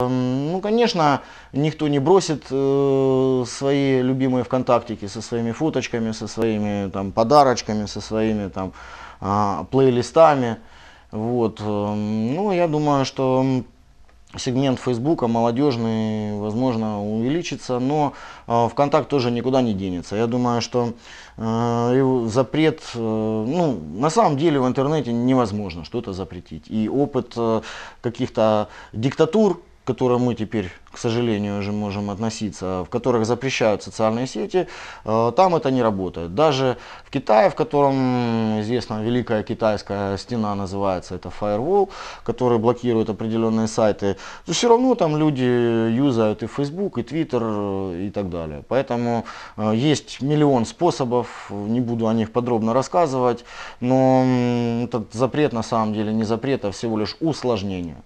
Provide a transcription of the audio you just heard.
Эм, ну, конечно, никто не бросит э, свои любимые ВКонтактики со своими фоточками, со своими там, подарочками, со своими там, э, плейлистами. Вот. Эм, ну, я думаю, что сегмент Фейсбука молодежный, возможно, увеличится, но э, ВКонтакт тоже никуда не денется. Я думаю, что э, запрет, э, ну, на самом деле в интернете невозможно что-то запретить. И опыт э, каких-то диктатур, которым мы теперь, к сожалению, уже можем относиться, в которых запрещают социальные сети, э, там это не работает. Даже в Китае, в котором известна Великая Китайская стена называется, это Firewall, который блокирует определенные сайты, то все равно там люди юзают и Facebook, и Twitter, э, и так далее. Поэтому э, есть миллион способов, не буду о них подробно рассказывать, но этот запрет на самом деле не запрет, а всего лишь усложнение.